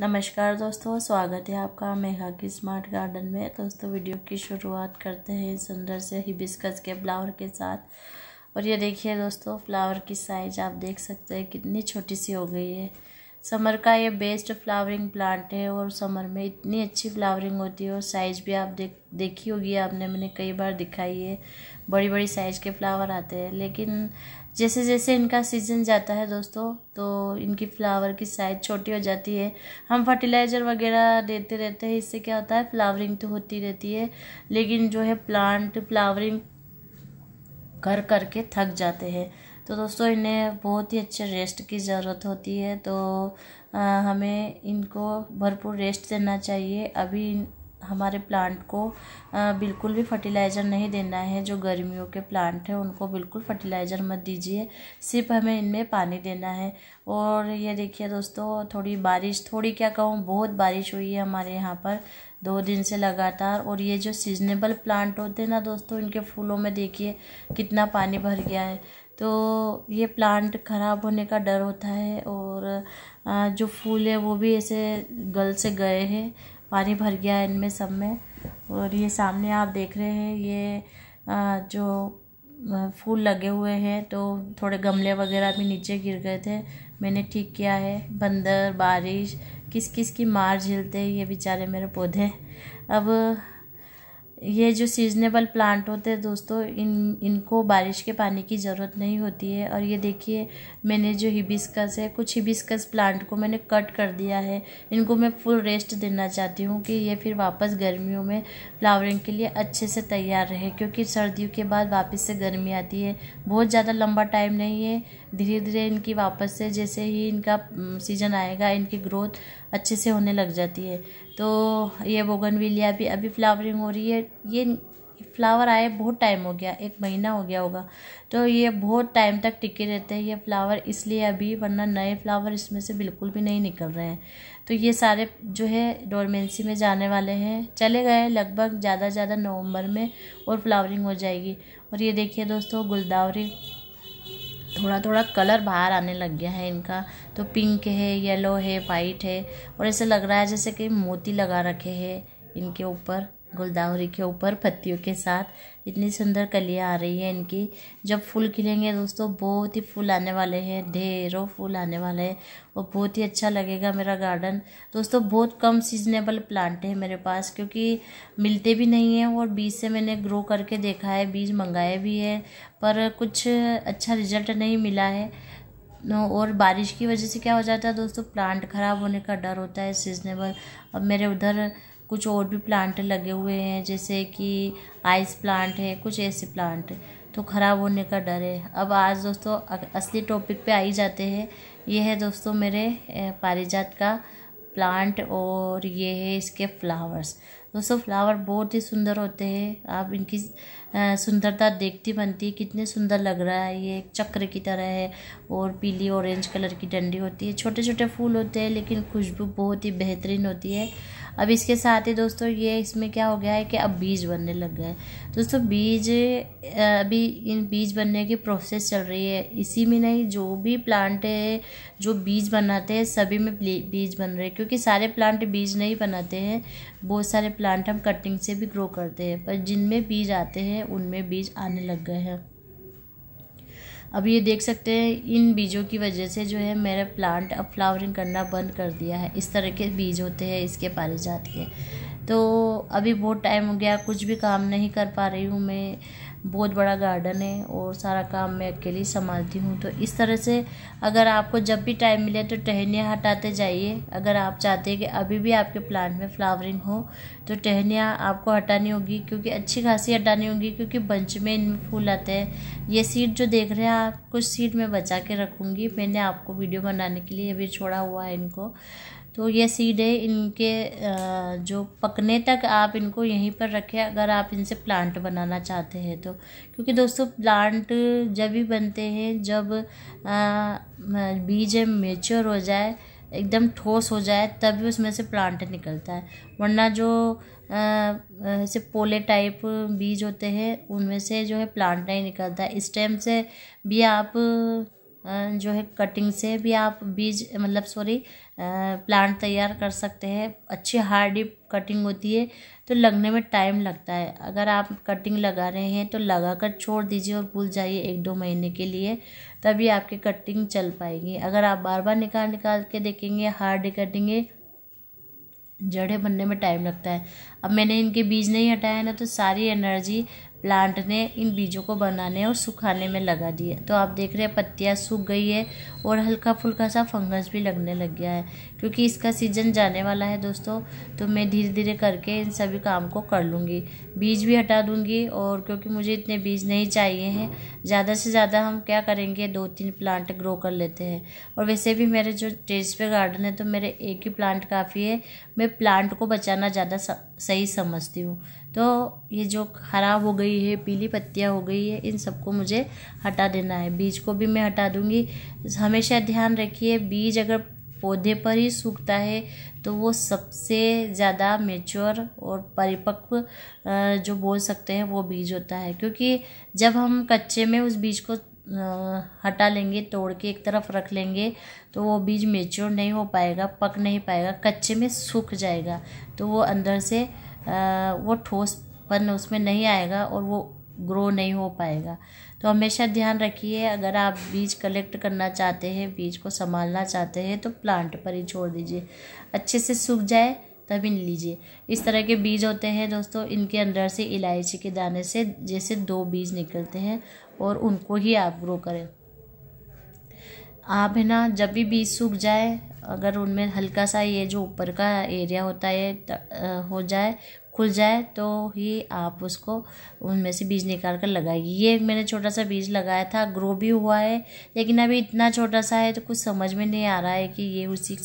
नमस्कार दोस्तों स्वागत है आपका मेघा की स्मार्ट गार्डन में दोस्तों वीडियो की शुरुआत करते हैं सुंदर से हिबिस्कस के फ्लावर के साथ और ये देखिए दोस्तों फ्लावर की साइज आप देख सकते हैं कितनी छोटी सी हो गई है समर का ये बेस्ट फ्लावरिंग प्लांट है और समर में इतनी अच्छी फ्लावरिंग होती है और साइज़ भी आप देख देखी होगी आपने मैंने कई बार दिखाई है बड़ी बड़ी साइज़ के फ्लावर आते हैं लेकिन जैसे जैसे इनका सीज़न जाता है दोस्तों तो इनकी फ्लावर की साइज़ छोटी हो जाती है हम फर्टिलाइज़र वगैरह देते रहते हैं इससे क्या होता है फ्लावरिंग तो होती रहती है लेकिन जो है प्लांट फ्लावरिंग कर करके थक जाते हैं तो दोस्तों इन्हें बहुत ही अच्छे रेस्ट की ज़रूरत होती है तो आ, हमें इनको भरपूर रेस्ट देना चाहिए अभी हमारे प्लांट को बिल्कुल भी फर्टिलाइज़र नहीं देना है जो गर्मियों के प्लांट हैं उनको बिल्कुल फर्टिलाइज़र मत दीजिए सिर्फ हमें इनमें पानी देना है और ये देखिए दोस्तों थोड़ी बारिश थोड़ी क्या कहूँ बहुत बारिश हुई है हमारे यहाँ पर दो दिन से लगातार और ये जो सीजनेबल प्लांट होते हैं ना दोस्तों इनके फूलों में देखिए कितना पानी भर गया है तो ये प्लांट ख़राब होने का डर होता है और जो फूल है वो भी ऐसे गल से गए हैं पानी भर गया है इनमें सब में और ये सामने आप देख रहे हैं ये जो फूल लगे हुए हैं तो थोड़े गमले वगैरह भी नीचे गिर गए थे मैंने ठीक किया है बंदर बारिश किस किस की मार झेलते हैं ये बेचारे मेरे पौधे अब ये जो सीजनेबल प्लांट होते हैं दोस्तों इन इनको बारिश के पानी की ज़रूरत नहीं होती है और ये देखिए मैंने जो हिबिस्कस है कुछ हिबिस्कस प्लांट को मैंने कट कर दिया है इनको मैं फुल रेस्ट देना चाहती हूँ कि ये फिर वापस गर्मियों में फ्लावरिंग के लिए अच्छे से तैयार रहे क्योंकि सर्दियों के बाद वापस से गर्मी आती है बहुत ज़्यादा लंबा टाइम नहीं है धीरे धीरे इनकी वापस से जैसे ही इनका सीज़न आएगा इनकी ग्रोथ अच्छे से होने लग जाती है तो ये बोगनविलिया भी अभी फ्लावरिंग हो रही है ये फ्लावर आए बहुत टाइम हो गया एक महीना हो गया होगा तो ये बहुत टाइम तक टिके रहते हैं ये फ्लावर इसलिए अभी वरना नए फ्लावर इसमें से बिल्कुल भी नहीं निकल रहे हैं तो ये सारे जो है डोरमेंसी में जाने वाले हैं चले गए लगभग ज़्यादा से ज़्यादा नवंबर में और फ्लावरिंग हो जाएगी और ये देखिए दोस्तों गुलदावरी थोड़ा थोड़ा कलर बाहर आने लग गया है इनका तो पिंक है येलो है वाइट है और ऐसे लग रहा है जैसे कि मोती लगा रखे हैं इनके ऊपर गुलदावरी के ऊपर पत्तियों के साथ इतनी सुंदर कलियाँ आ रही है इनकी जब फूल खिलेंगे दोस्तों बहुत ही फूल आने वाले हैं ढेरों फूल आने वाले हैं और बहुत ही अच्छा लगेगा मेरा गार्डन दोस्तों बहुत कम सीजनेबल प्लांट है मेरे पास क्योंकि मिलते भी नहीं हैं और बीज से मैंने ग्रो करके देखा है बीज मंगाए भी है पर कुछ अच्छा रिजल्ट नहीं मिला है और बारिश की वजह से क्या हो जाता है दोस्तों प्लांट ख़राब होने का डर होता है सीजनेबल अब मेरे उधर कुछ और भी प्लांट लगे हुए हैं जैसे कि आइस प्लांट है कुछ ऐसे प्लांट तो ख़राब होने का डर है अब आज दोस्तों असली टॉपिक पे आई जाते हैं ये है दोस्तों मेरे पारिजात का प्लांट और ये है इसके फ्लावर्स दोस्तों फ्लावर बहुत ही सुंदर होते हैं आप इनकी सुंदरता देखती बनती है कितने सुंदर लग रहा है ये एक चक्र की तरह है और पीली ऑरेंज कलर की डंडी होती है छोटे छोटे फूल होते हैं लेकिन खुशबू बहुत ही बेहतरीन होती है अब इसके साथ ही दोस्तों ये इसमें क्या हो गया है कि अब बीज बनने लग गए दोस्तों बीज अभी इन बीज बनने की प्रोसेस चल रही है इसी में नहीं जो भी प्लांट है जो बीज बनाते हैं सभी में बीज बन रहे हैं क्योंकि सारे प्लांट बीज नहीं बनाते हैं बहुत सारे प्लांट हम कटिंग से भी ग्रो करते हैं पर जिनमें बीज आते हैं उनमें बीज आने लग गए हैं अब ये देख सकते हैं इन बीजों की वजह से जो है मेरा प्लांट अब फ्लावरिंग करना बंद कर दिया है इस तरह के बीज होते हैं इसके जात के तो अभी बहुत टाइम हो गया कुछ भी काम नहीं कर पा रही हूँ मैं बहुत बड़ा गार्डन है और सारा काम मैं अकेली संभालती हूँ तो इस तरह से अगर आपको जब भी टाइम मिले तो टहनियाँ हटाते जाइए अगर आप चाहते हैं कि अभी भी आपके प्लांट में फ्लावरिंग हो तो टहनियाँ आपको हटानी होगी क्योंकि अच्छी खासी हटानी होगी क्योंकि बंच में इनमें फूल आते हैं ये सीड जो देख रहे हैं आप कुछ सीड मैं बचा के रखूँगी मैंने आपको वीडियो बनाने के लिए अभी छोड़ा हुआ है इनको तो ये है इनके जो पकने तक आप इनको यहीं पर रखें अगर आप इनसे प्लांट बनाना चाहते हैं तो क्योंकि दोस्तों प्लांट जब भी बनते हैं जब बीज मेच्योर हो जाए एकदम ठोस हो जाए तभी उसमें से प्लांट निकलता है वरना जो ऐसे पोले टाइप बीज होते हैं उनमें से जो है प्लांट नहीं निकलता है इस टाइम से भी आप जो है कटिंग से भी आप बीज मतलब सॉरी प्लांट तैयार कर सकते हैं अच्छी हार्डी कटिंग होती है तो लगने में टाइम लगता है अगर आप कटिंग लगा रहे हैं तो लगा कर छोड़ दीजिए और भूल जाइए एक दो महीने के लिए तभी आपकी कटिंग चल पाएगी अगर आप बार बार निकाल निकाल के देखेंगे हार्ड कटिंगे जड़ें बनने में टाइम लगता है अब मैंने इनके बीज नहीं हटाया ना तो सारी एनर्जी प्लांट ने इन बीजों को बनाने और सुखाने में लगा दिया तो आप देख रहे हैं पत्तियाँ सूख गई है और हल्का फुल्का सा फंगस भी लगने लग गया है क्योंकि इसका सीजन जाने वाला है दोस्तों तो मैं धीरे धीरे करके इन सभी काम को कर लूँगी बीज भी हटा दूँगी और क्योंकि मुझे इतने बीज नहीं चाहिए हैं ज़्यादा से ज़्यादा हम क्या करेंगे दो तीन प्लांट ग्रो कर लेते हैं और वैसे भी मेरे जो टेज पे गार्डन है तो मेरे एक ही प्लांट काफ़ी है मैं प्लांट को बचाना ज़्यादा सही समझती हूँ तो ये जो ख़राब हो गई है पीली पत्तियाँ हो गई है इन सबको मुझे हटा देना है बीज को भी मैं हटा दूँगी हमेशा ध्यान रखिए बीज अगर पौधे पर ही सूखता है तो वो सबसे ज़्यादा मेच्योर और परिपक्व जो बोल सकते हैं वो बीज होता है क्योंकि जब हम कच्चे में उस बीज को हटा लेंगे तोड़ के एक तरफ रख लेंगे तो वो बीज मेच्योर नहीं हो पाएगा पक नहीं पाएगा कच्चे में सूख जाएगा तो वो अंदर से वो ठोसपन उसमें नहीं आएगा और वो ग्रो नहीं हो पाएगा तो हमेशा ध्यान रखिए अगर आप बीज कलेक्ट करना चाहते हैं बीज को संभालना चाहते हैं तो प्लांट पर ही छोड़ दीजिए अच्छे से सूख जाए तभी लीजिए इस तरह के बीज होते हैं दोस्तों इनके अंदर से इलायची के दाने से जैसे दो बीज निकलते हैं और उनको ही आप ग्रो करें आप है ना जब भी बीज सूख जाए अगर उनमें हल्का सा ये जो ऊपर का एरिया होता है त, आ, हो जाए खुल जाए तो ही आप उसको उनमें से बीज निकाल कर लगाइए ये मैंने छोटा सा बीज लगाया था ग्रो भी हुआ है लेकिन अभी इतना छोटा सा है तो कुछ समझ में नहीं आ रहा है कि ये उसी